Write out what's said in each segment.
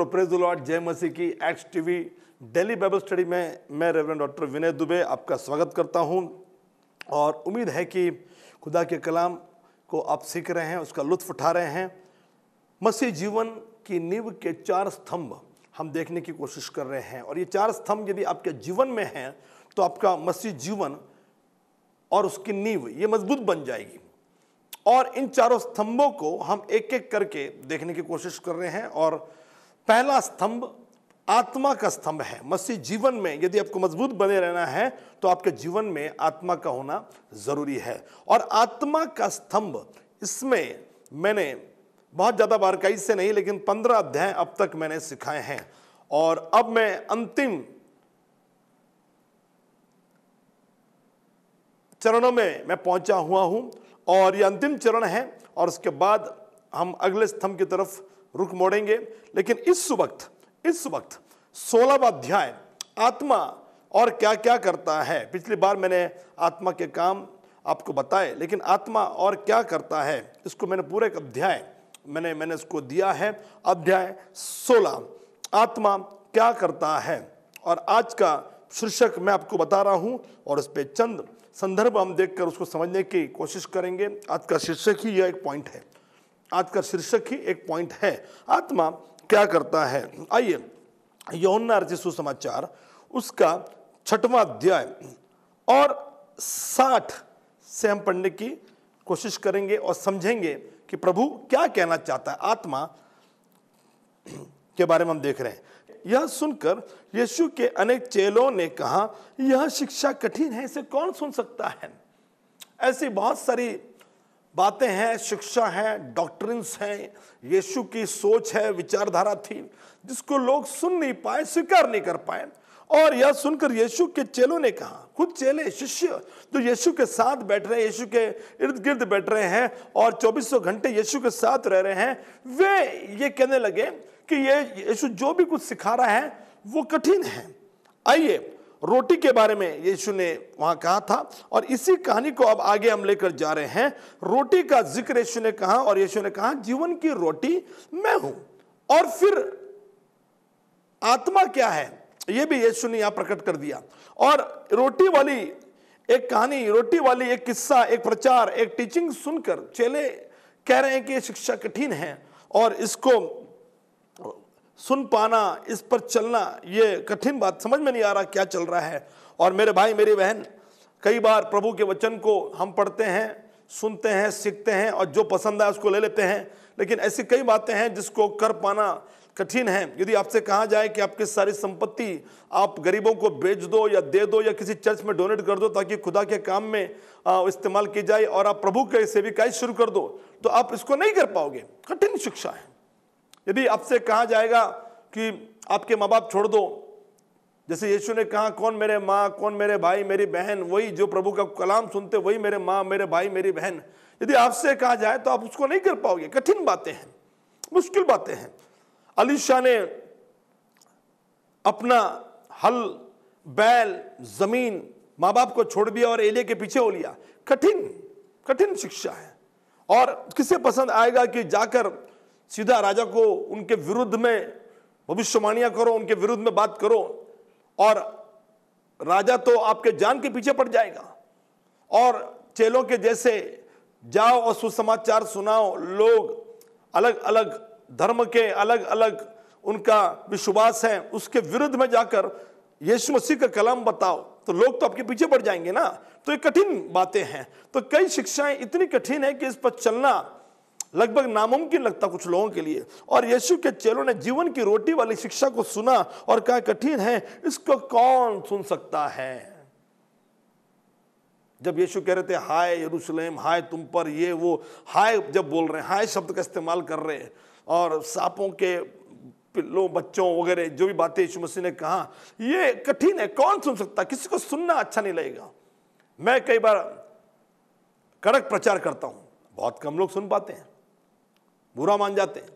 मित्रों praise Lord जय मसीह की X TV daily Bible study में मैं रेवरेंड डॉक्टर विनय दुबे आपका स्वागत करता हूं और उम्मीद है कि खुदा के कलाम को आप सीख रहे हैं उसका लुत्फ उठा रहे हैं मसीह जीवन की नींव के चार स्तंभ हम देखने की कोशिश कर रहे हैं और ये चार स्तंभ यदि आपके जीवन में हैं तो आपका मसीह जीवन और उसकी नींव ये मजबूत बन जाएगी और इन चारों स्तंभों को हम एक एक करके देखने की कोशिश कर रहे हैं और पहला स्तंभ आत्मा का स्तंभ है मसीह जीवन में यदि आपको मजबूत बने रहना है तो आपके जीवन में आत्मा का होना जरूरी है और आत्मा का स्तंभ इसमें मैंने बहुत ज़्यादा बारकाई से नहीं लेकिन पंद्रह अध्याय अब तक मैंने सिखाए हैं और अब मैं अंतिम चरणों में मैं पहुंचा हुआ हूं और ये अंतिम चरण है और उसके बाद हम अगले स्तंभ की तरफ रुख मोड़ेंगे लेकिन इस वक्त इस वक्त सोलहवा अध्याय आत्मा और क्या क्या करता है पिछली बार मैंने आत्मा के काम आपको बताए लेकिन आत्मा और क्या करता है इसको मैंने पूरे एक अध्याय मैंने मैंने इसको दिया है अध्याय सोलह आत्मा क्या करता है और आज का शीर्षक मैं आपको बता रहा हूँ और इस पर चंद संदर्भ हम देखकर उसको समझने की कोशिश करेंगे आज का शीर्षक ही यह एक पॉइंट है आज का शीर्षक ही एक पॉइंट है आत्मा क्या करता है आइए यौन अर्थ सुसमाचार उसका छठवां अध्याय और साठ से हम पढ़ने की कोशिश करेंगे और समझेंगे कि प्रभु क्या कहना चाहता है आत्मा के बारे में हम देख रहे हैं यह सुनकर यीशु के अनेक चेलों ने कहा यह शिक्षा कठिन है इसे कौन सुन सकता है ऐसी बहुत सारी बातें हैं शिक्षा है डॉक्टर हैं यीशु की सोच है विचारधारा थी जिसको लोग सुन नहीं पाए स्वीकार नहीं कर पाए और यह सुनकर यीशु के चेलों ने कहा खुद चेले शिष्य जो यीशु के साथ बैठ रहे हैं यीशु के इर्द गिर्द बैठ रहे हैं और चौबीसों घंटे यीशु के साथ रह रहे हैं वे ये कहने लगे कि ये यीशु जो भी कुछ सिखा रहा है वो कठिन है आइए रोटी के बारे में यीशु ने वहां कहा था और इसी कहानी को अब आगे हम लेकर जा रहे हैं रोटी का जिक्र यीशु ने कहा और यीशु ने कहा जीवन की रोटी मैं हूं और फिर आत्मा क्या है यह भी यीशु ने यहां प्रकट कर दिया और रोटी वाली एक कहानी रोटी वाली एक किस्सा एक प्रचार एक टीचिंग सुनकर चेले कह रहे हैं कि ये शिक्षा कठिन है और इसको सुन पाना इस पर चलना ये कठिन बात समझ में नहीं आ रहा क्या चल रहा है और मेरे भाई मेरी बहन कई बार प्रभु के वचन को हम पढ़ते हैं सुनते हैं सीखते हैं और जो पसंद आए उसको ले लेते हैं लेकिन ऐसी कई बातें हैं जिसको कर पाना कठिन है यदि आपसे कहा जाए कि आपकी सारी संपत्ति आप गरीबों को बेच दो या दे दो या किसी चर्च में डोनेट कर दो ताकि खुदा के काम में इस्तेमाल की जाए और आप प्रभु के सेविकाई शुरू कर दो तो आप इसको नहीं कर पाओगे कठिन शिक्षा है यदि आपसे कहा जाएगा कि आपके माँ बाप छोड़ दो जैसे यीशु ने कहा कौन मेरे माँ कौन मेरे भाई मेरी बहन वही जो प्रभु का कलाम सुनते वही मेरे माँ मेरे भाई मेरी बहन यदि आपसे कहा जाए तो आप उसको नहीं कर पाओगे कठिन बातें हैं मुश्किल बातें हैं अली शाह ने अपना हल बैल जमीन माँ बाप को छोड़ दिया और एलिया के पीछे हो लिया कठिन कठिन शिक्षा है और किसे पसंद आएगा कि जाकर सीधा राजा को उनके विरुद्ध में भविष्यवाणियां करो उनके विरुद्ध में बात करो और राजा तो आपके जान के पीछे पड़ जाएगा और चेलों के जैसे जाओ और सुसमाचार सुनाओ लोग अलग अलग धर्म के अलग अलग उनका विश्वास है उसके विरुद्ध में जाकर यीशु मसीह का कलाम बताओ तो लोग तो आपके पीछे पड़ जाएंगे ना तो ये कठिन बातें हैं तो कई शिक्षाएं इतनी कठिन है कि इस पर चलना लगभग नामुमकिन लगता कुछ लोगों के लिए और यीशु के चेलों ने जीवन की रोटी वाली शिक्षा को सुना और कहा कठिन है इसको कौन सुन सकता है जब यीशु कह रहे थे हाय यरूशलेम हाय तुम पर ये वो हाय जब बोल रहे हैं हाय शब्द का इस्तेमाल कर रहे हैं और सांपों के पिल्लों बच्चों वगैरह जो भी बातें यीशु मसीह ने कहा ये कठिन है कौन सुन सकता किसी को सुनना अच्छा नहीं लगेगा मैं कई बार कड़क प्रचार करता हूं बहुत कम लोग सुन पाते हैं बुरा मान जाते हैं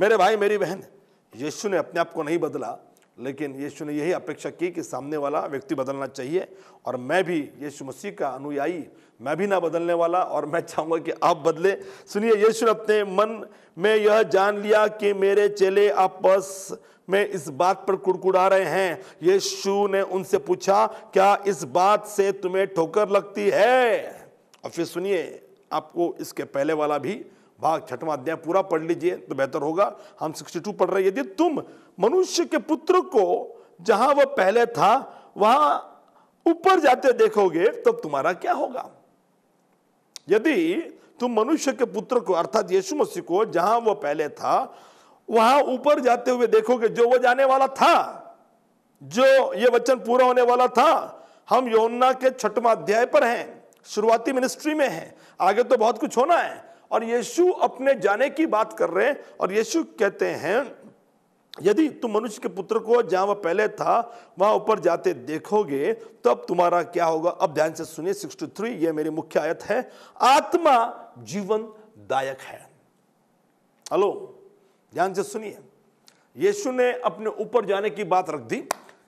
मेरे भाई मेरी बहन यीशु ने अपने आप को नहीं बदला लेकिन यीशु ने यही अपेक्षा की कि सामने वाला व्यक्ति बदलना चाहिए और मैं भी यीशु मसीह का अनुयायी मैं भी ना बदलने वाला और मैं चाहूँगा कि आप बदले सुनिए यीशु ने अपने मन में यह जान लिया कि मेरे चेले आपस में इस बात पर कुड़कुड़ा रहे हैं यीशु ने उनसे पूछा क्या इस बात से तुम्हें ठोकर लगती है और फिर सुनिए आपको इसके पहले वाला भी भाग छठवां अध्याय पूरा पढ़ लीजिए तो बेहतर होगा हम 62 पढ़ रहे यदि तुम मनुष्य के पुत्र को जहां वह पहले था वहां ऊपर जाते देखोगे तब तो तुम्हारा क्या होगा यदि तुम मनुष्य के पुत्र को अर्थात यीशु मसीह को जहां वह पहले था वहां ऊपर जाते हुए देखोगे जो वह जाने वाला था जो ये वचन पूरा होने वाला था हम योना के छठवा अध्याय पर हैं शुरुआती मिनिस्ट्री में हैं आगे तो बहुत कुछ होना है और यीशु अपने जाने की बात कर रहे हैं और यीशु कहते हैं यदि तुम मनुष्य के पुत्र को जहां वह पहले था वहां ऊपर जाते देखोगे तब तुम्हारा क्या होगा अब ध्यान से सुनिए थ्री यह मेरी मुख्य आयत है आत्मा जीवन दायक है हेलो ध्यान से सुनिए यीशु ने अपने ऊपर जाने की बात रख दी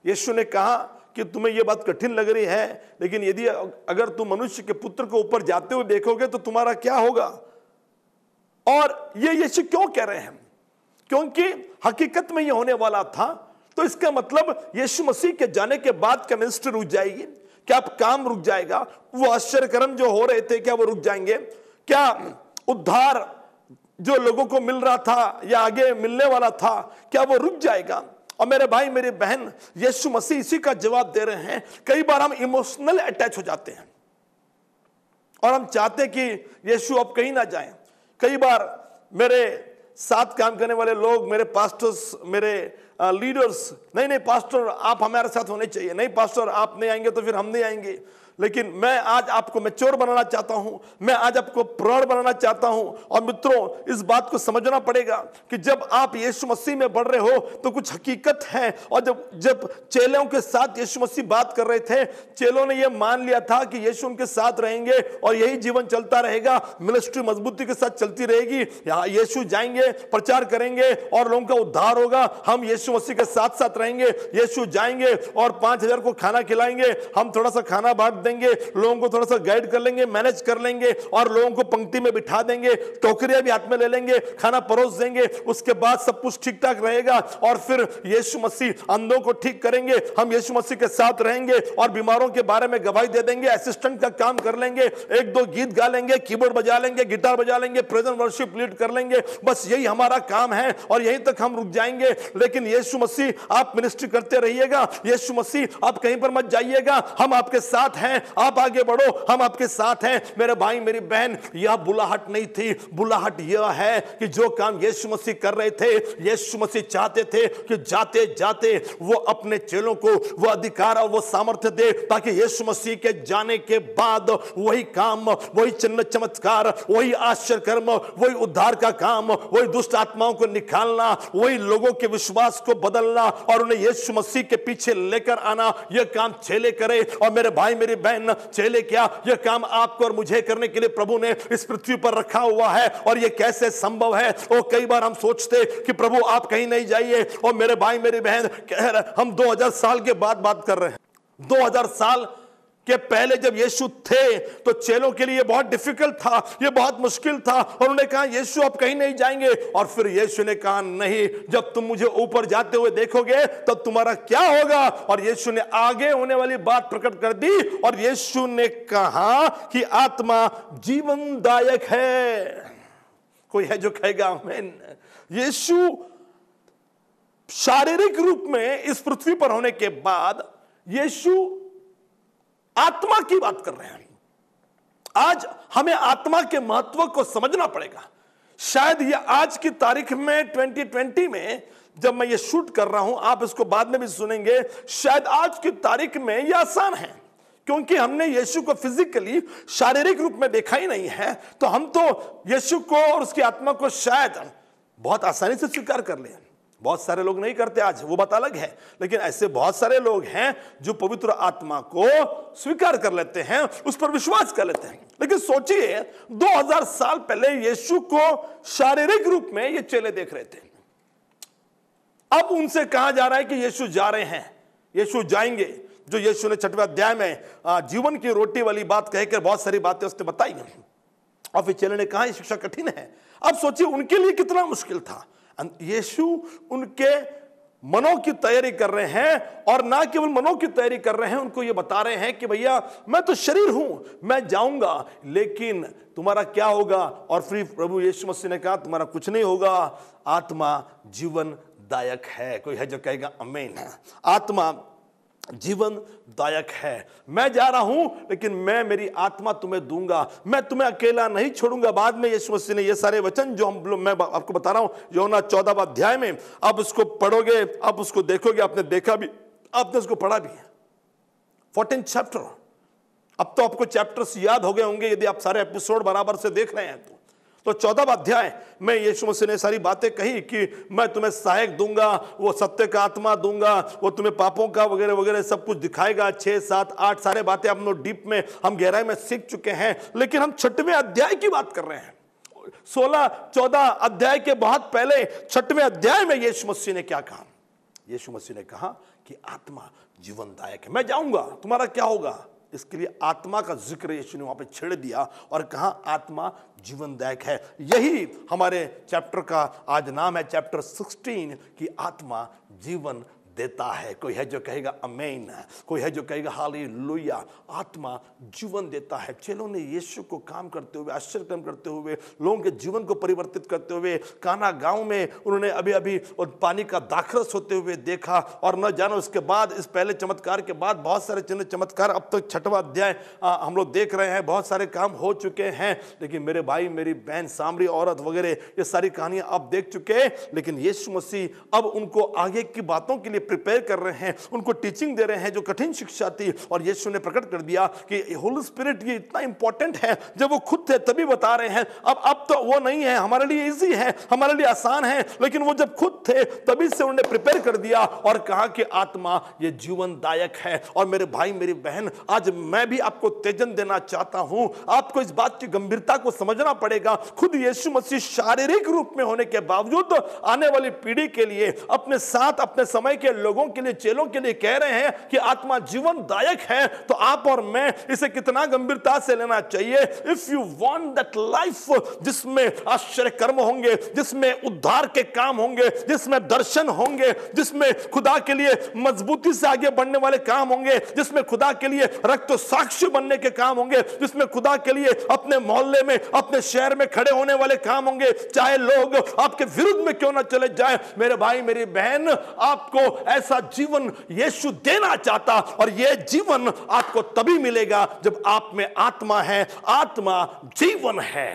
यीशु ने कहा कि तुम्हें यह बात कठिन लग रही है लेकिन यदि अगर तुम मनुष्य के पुत्र को ऊपर जाते हुए देखोगे तो तुम्हारा क्या होगा और ये यीशु क्यों कह रहे हैं क्योंकि हकीकत में ये होने वाला था तो इसका मतलब यीशु मसीह के जाने के बाद क्या मिनिस्ट्री रुक जाएगी क्या आप काम रुक जाएगा वो आश्चर्यकर्म जो हो रहे थे क्या वो रुक जाएंगे क्या उद्धार जो लोगों को मिल रहा था या आगे मिलने वाला था क्या वो रुक जाएगा और मेरे भाई मेरी बहन यीशु मसीह इसी का जवाब दे रहे हैं कई बार हम इमोशनल अटैच हो जाते हैं और हम चाहते कि यीशु अब कहीं ना जाएं कई बार मेरे साथ काम करने वाले लोग मेरे पास्टर्स मेरे लीडर्स नहीं नहीं पास्टर आप हमारे साथ होने चाहिए नहीं पास्टर आप नहीं आएंगे तो फिर हम नहीं आएंगे लेकिन मैं आज आपको मेच्योर बनाना चाहता हूं मैं आज आपको प्रौढ़ बनाना चाहता हूं और मित्रों इस बात को समझना पड़ेगा कि जब आप यीशु मसीह में बढ़ रहे हो तो कुछ हकीकत है और जब जब चेलों के साथ यीशु मसीह बात कर रहे थे चेलों ने यह मान लिया था कि यीशु उनके साथ रहेंगे और यही जीवन चलता रहेगा मिनिस्ट्री मजबूती के साथ चलती रहेगी यीशु जाएंगे प्रचार करेंगे और लोगों का उद्धार होगा हम यीशु मसीह के साथ साथ रहेंगे यीशु जाएंगे और पांच हजार को खाना खिलाएंगे हम थोड़ा सा खाना बांट देंगे देंगे लोगों को थोड़ा सा गाइड कर लेंगे मैनेज कर लेंगे और लोगों को पंक्ति में बिठा देंगे टोकरियां भी हाथ में ले लेंगे खाना परोस देंगे उसके बाद सब कुछ ठीक ठाक रहेगा और फिर यीशु मसीह अंधों को ठीक करेंगे हम यीशु मसीह के साथ रहेंगे और बीमारों के बारे में गवाही दे देंगे असिस्टेंट का काम कर लेंगे एक दो गीत गा लेंगे कीबोर्ड बजा लेंगे गिटार बजा लेंगे प्रेजन वर्शिप लीड कर लेंगे बस यही हमारा काम है और यहीं तक हम रुक जाएंगे लेकिन यीशु मसीह आप मिनिस्ट्री करते रहिएगा यीशु मसीह आप कहीं पर मत जाइएगा हम आपके साथ हैं हैं आप आगे बढ़ो हम आपके साथ हैं मेरे भाई मेरी बहन यह बुलाहट नहीं थी बुलाहट यह है कि जो काम यीशु मसीह कर रहे थे यीशु मसीह चाहते थे कि जाते जाते वो अपने चेलों को वो अधिकार और वो सामर्थ्य दे ताकि यीशु मसीह के जाने के बाद वही काम वही चिन्ह चमत्कार वही आश्चर्य कर्म वही उद्धार का काम वही दुष्ट आत्माओं को निकालना वही लोगों के विश्वास को बदलना और उन्हें यीशु मसीह के पीछे लेकर आना यह काम छेले करे और मेरे भाई मेरी बहन चेले क्या यह काम आपको और मुझे करने के लिए प्रभु ने इस पृथ्वी पर रखा हुआ है और यह कैसे संभव है और कई बार हम सोचते कि प्रभु आप कहीं नहीं जाइए और मेरे भाई मेरी बहन हम 2000 साल के बाद बात कर रहे हैं 2000 साल कि पहले जब यीशु थे तो चेलों के लिए बहुत डिफिकल्ट था ये बहुत मुश्किल था और उन्होंने कहा यीशु आप कहीं नहीं जाएंगे और फिर यीशु ने कहा नहीं जब तुम मुझे ऊपर जाते हुए देखोगे तब तो तुम्हारा क्या होगा और यीशु ने आगे होने वाली बात प्रकट कर दी और यीशु ने कहा कि आत्मा जीवनदायक है कोई है जो कहेगा यीशु शारीरिक रूप में इस पृथ्वी पर होने के बाद यीशु आत्मा की बात कर रहे हैं आज हमें आत्मा के महत्व को समझना पड़ेगा शायद ये आज की तारीख में 2020 में जब मैं ये शूट कर रहा हूं आप इसको बाद में भी सुनेंगे शायद आज की तारीख में ये आसान है क्योंकि हमने यीशु को फिजिकली शारीरिक रूप में देखा ही नहीं है तो हम तो यीशु को और उसकी आत्मा को शायद बहुत आसानी से स्वीकार कर लें बहुत सारे लोग नहीं करते आज वो बात अलग है लेकिन ऐसे बहुत सारे लोग हैं जो पवित्र आत्मा को स्वीकार कर लेते हैं उस पर विश्वास कर लेते हैं लेकिन सोचिए 2000 साल पहले यीशु को शारीरिक रूप में ये चेले देख रहे थे अब उनसे कहा जा रहा है कि यीशु जा रहे हैं यीशु जाएंगे जो यीशु ने छठवें अध्याय में जीवन की रोटी वाली बात कहकर बहुत सारी बातें उसने बताई और फिर चेले ने कहा शिक्षा कठिन है अब सोचिए उनके लिए कितना मुश्किल था यीशु उनके मनों की तैयारी कर रहे हैं और ना केवल मनो की तैयारी कर रहे हैं उनको ये बता रहे हैं कि भैया मैं तो शरीर हूं मैं जाऊंगा लेकिन तुम्हारा क्या होगा और फिर प्रभु यीशु मसीह ने कहा तुम्हारा कुछ नहीं होगा आत्मा जीवन दायक है कोई है जो कहेगा अमेन आत्मा जीवन दायक है मैं जा रहा हूं लेकिन मैं मेरी आत्मा तुम्हें दूंगा मैं तुम्हें अकेला नहीं छोड़ूंगा बाद में यीशु मसीह ने ये सारे वचन जो हम मैं आपको बता रहा हूं योना चौदह अध्याय में आप उसको पढ़ोगे आप उसको देखोगे आपने देखा भी आपने उसको पढ़ा भी फोर्टीन चैप्टर अब तो आपको चैप्टर्स याद हो गए होंगे यदि आप सारे एपिसोड बराबर से देख रहे हैं तो तो चौदह अध्याय में यीशु मसीह ने सारी बातें कही कि मैं तुम्हें सहायक दूंगा वो सत्य का आत्मा दूंगा वो तुम्हें पापों का वगैरह वगैरह सब कुछ दिखाएगा छः सात आठ सारे बातें हम लोग डीप में हम गहराई में सीख चुके हैं लेकिन हम छठवें अध्याय की बात कर रहे हैं सोलह चौदह अध्याय के बहुत पहले छठवें अध्याय में यीशु मसीह ने क्या कहा यीशु मसीह ने कहा कि आत्मा जीवनदायक है मैं जाऊंगा तुम्हारा क्या होगा इसके लिए आत्मा का जिक्र यीशु ने वहां पे छेड़ दिया और कहा आत्मा जीवनदायक है यही हमारे चैप्टर का आज नाम है चैप्टर 16 कि आत्मा जीवन देता है कोई है जो कहेगा अमेन कोई है जो कहेगा हाली लुया आत्मा जीवन देता है चेलों ने यीशु को काम करते हुए आश्चर्यक्रम करते हुए लोगों के जीवन को परिवर्तित करते हुए काना गांव में उन्होंने अभी अभी और पानी का दाखरस होते हुए देखा और न जाना उसके बाद इस पहले चमत्कार के बाद बहुत सारे चिन्ह चमत्कार अब तक तो छठवा अध्याय हम लोग देख रहे हैं बहुत सारे काम हो चुके हैं लेकिन मेरे भाई मेरी बहन सामरी औरत वगैरह ये सारी कहानियां आप देख चुके हैं लेकिन यीशु मसीह अब उनको आगे की बातों के लिए लिए प्रिपेयर कर रहे हैं उनको टीचिंग दे रहे हैं जो कठिन शिक्षा थी और यीशु ने प्रकट कर दिया कि होल स्पिरिट ये इतना इंपॉर्टेंट है जब वो खुद थे तभी बता रहे हैं अब अब तो वो नहीं है हमारे लिए ईजी है हमारे लिए आसान है लेकिन वो जब खुद थे तभी से उन्होंने प्रिपेयर कर दिया और कहा कि आत्मा ये जीवनदायक है और मेरे भाई मेरी बहन आज मैं भी आपको तेजन देना चाहता हूं आपको इस बात की गंभीरता को समझना पड़ेगा खुद यीशु मसीह शारीरिक रूप में होने के बावजूद आने वाली पीढ़ी के लिए अपने साथ अपने समय के के लोगों के लिए चेलों के लिए कह रहे हैं कि आत्मा जीवन दायक है तो आप और मैं इसे कितना गंभीरता से लेना चाहिए if you want that life जिसमें आश्चर्य कर्म होंगे जिसमें उद्धार के काम होंगे जिसमें दर्शन होंगे जिसमें खुदा के लिए मजबूती से आगे बढ़ने वाले काम होंगे जिसमें खुदा के लिए रक्त साक्ष्य बनने के काम होंगे जिसमें खुदा के लिए अपने मोहल्ले में अपने शहर में खड़े होने वाले काम होंगे चाहे लोग आपके विरुद्ध में क्यों ना चले जाए मेरे भाई मेरी बहन आपको ऐसा जीवन यीशु देना चाहता और यह जीवन आपको तभी मिलेगा जब आप में आत्मा है आत्मा जीवन है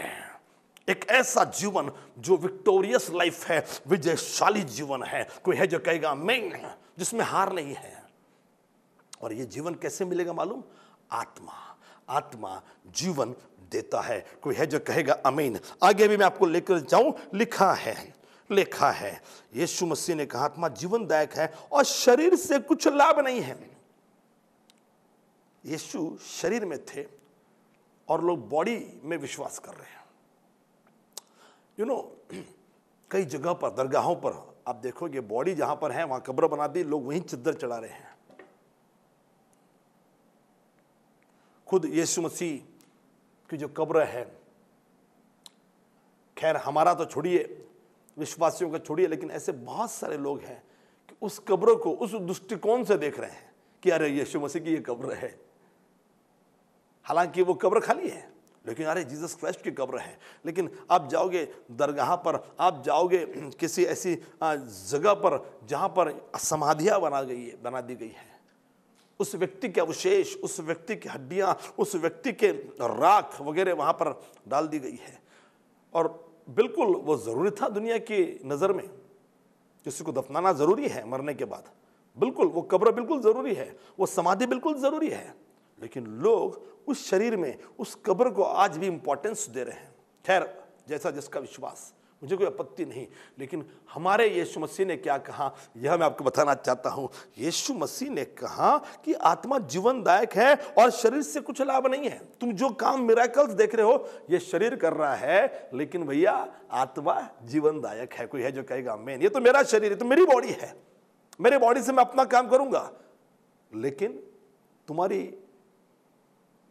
एक ऐसा जीवन जो विक्टोरियस लाइफ है विजयशाली जीवन है कोई है जो कहेगा मैं जिसमें हार नहीं है और यह जीवन कैसे मिलेगा मालूम आत्मा आत्मा जीवन देता है कोई है जो कहेगा अमीन आगे भी मैं आपको लेकर जाऊं लिखा है लिखा है यीशु मसीह ने कहा आत्मा जीवनदायक है और शरीर से कुछ लाभ नहीं है यीशु शरीर में थे और लोग बॉडी में विश्वास कर रहे हैं यू you नो know, कई जगह पर दरगाहों पर आप देखोगे बॉडी जहां पर है वहां कब्र बना दी लोग वहीं चद्दर चढ़ा रहे हैं खुद यीशु मसीह की जो कब्र है खैर हमारा तो छोड़िए विश्वासियों का छोड़िए लेकिन ऐसे बहुत सारे लोग हैं कि उस कब्रों को उस दृष्टिकोण से देख रहे हैं कि अरे यीशु मसीह की ये कब्र है हालांकि वो कब्र खाली है लेकिन अरे जीसस क्राइस्ट की कब्र है लेकिन आप जाओगे दरगाह पर आप जाओगे किसी ऐसी जगह पर जहाँ पर समाधियाँ बना गई है बना दी गई है उस व्यक्ति के अवशेष उस व्यक्ति की हड्डियाँ उस व्यक्ति के राख वगैरह वहाँ पर डाल दी गई है और बिल्कुल वो ज़रूरी था दुनिया की नज़र में किसी को दफनाना ज़रूरी है मरने के बाद बिल्कुल वो कब्र बिल्कुल ज़रूरी है वो समाधि बिल्कुल ज़रूरी है लेकिन लोग उस शरीर में उस कब्र को आज भी इम्पोर्टेंस दे रहे हैं खैर जैसा जिसका विश्वास मुझे कोई आपत्ति नहीं लेकिन हमारे यीशु मसीह ने क्या कहा यह मैं आपको बताना चाहता हूँ यीशु मसीह ने कहा कि आत्मा जीवनदायक है और शरीर से कुछ लाभ नहीं है तुम जो काम मिराकल्स देख रहे हो ये शरीर कर रहा है लेकिन भैया आत्मा जीवनदायक है कोई है जो कहेगा मैन ये तो मेरा शरीर है तो मेरी बॉडी है मेरे बॉडी से मैं अपना काम करूंगा लेकिन तुम्हारी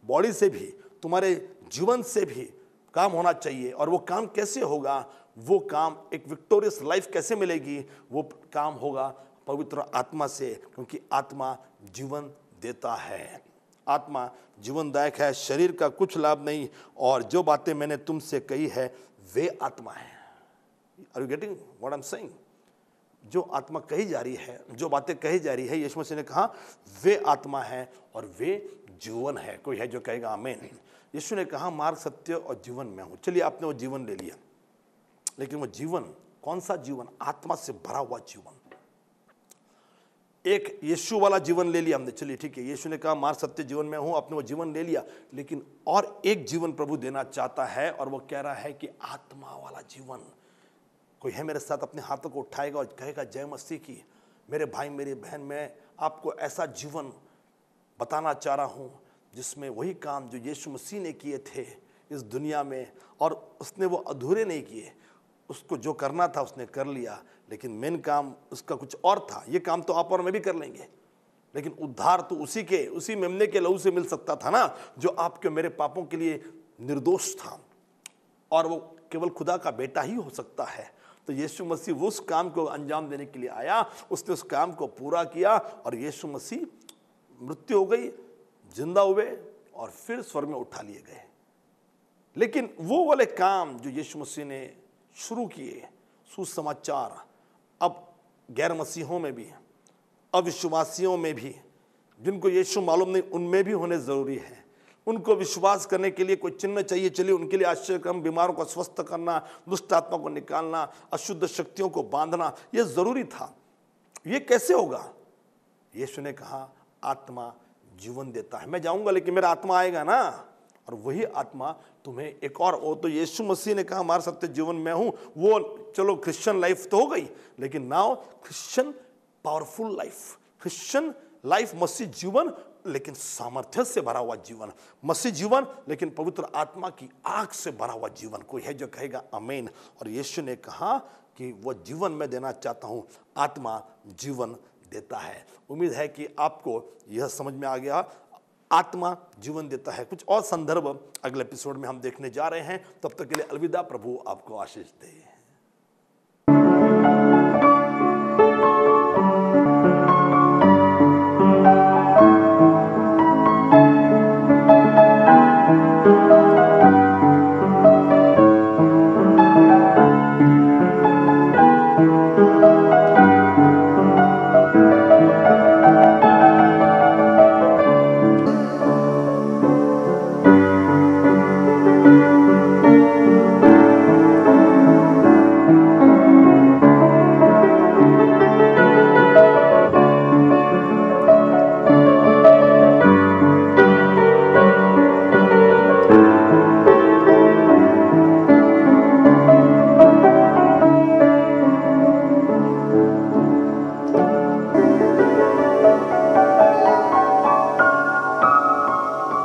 बॉडी से भी तुम्हारे जीवन से भी काम होना चाहिए और वो काम कैसे होगा वो काम एक विक्टोरियस लाइफ कैसे मिलेगी वो काम होगा पवित्र आत्मा से क्योंकि आत्मा जीवन देता है आत्मा जीवनदायक है शरीर का कुछ लाभ नहीं और जो बातें मैंने तुमसे कही है वे आत्मा है are you getting what I'm saying जो आत्मा कही जा रही है जो बातें कही जा रही है यीशु मसीह ने कहा वे आत्मा है और वे जीवन है कोई है जो कहेगा आमेन यीशु ने कहा मार्ग सत्य और जीवन में हूँ चलिए आपने वो जीवन ले लिया लेकिन वो जीवन कौन सा जीवन आत्मा से भरा हुआ जीवन एक यीशु वाला जीवन ले लिया हमने चलिए ठीक है यीशु ने कहा मार सत्य जीवन में हूं अपने वो जीवन ले लिया लेकिन और एक जीवन प्रभु देना चाहता है और वो कह रहा है कि आत्मा वाला जीवन कोई है मेरे साथ अपने हाथों को उठाएगा और कहेगा जय मसीह की मेरे भाई मेरी बहन मैं आपको ऐसा जीवन बताना चाह रहा हूँ जिसमें वही काम जो यीशु मसीह ने किए थे इस दुनिया में और उसने वो अधूरे नहीं किए उसको जो करना था उसने कर लिया लेकिन मेन काम उसका कुछ और था ये काम तो आप और मैं भी कर लेंगे लेकिन उद्धार तो उसी के उसी मेमने के लहू से मिल सकता था ना जो आपके मेरे पापों के लिए निर्दोष था और वो केवल खुदा का बेटा ही हो सकता है तो यीशु मसीह उस काम को अंजाम देने के लिए आया उसने उस काम को पूरा किया और यीशु मसीह मृत्यु हो गई जिंदा हुए और फिर स्वर में उठा लिए गए लेकिन वो वाले काम जो यीशु मसीह ने शुरू किए सुसमाचार अब गैर मसीहों में भी अविश्वासियों में भी जिनको यीशु मालूम नहीं उनमें भी होने ज़रूरी है उनको विश्वास करने के लिए कोई चिन्ह चाहिए चलिए उनके लिए आश्चर्यक्रम बीमारों को स्वस्थ करना दुष्ट आत्मा को निकालना अशुद्ध शक्तियों को बांधना ये ज़रूरी था ये कैसे होगा यीशु ने कहा आत्मा जीवन देता है मैं जाऊंगा लेकिन मेरा आत्मा आएगा ना और वही आत्मा तुम्हें एक और वो तो यीशु मसीह ने कहा हमारा सत्य जीवन में हूं वो चलो क्रिश्चियन लाइफ तो हो गई लेकिन now Christian powerful life Christian life मसीह जीवन लेकिन सामर्थ्य से भरा हुआ जीवन मसीह जीवन लेकिन पवित्र आत्मा की आग से भरा हुआ जीवन कोई है जो कहेगा अमेन और यीशु ने कहा कि वो जीवन में देना चाहता हूं आत्मा जीवन देता है उम्मीद है कि आपको यह समझ में आ गया आत्मा जीवन देता है कुछ और संदर्भ अगले एपिसोड में हम देखने जा रहे हैं तब तक के लिए अलविदा प्रभु आपको आशीष दे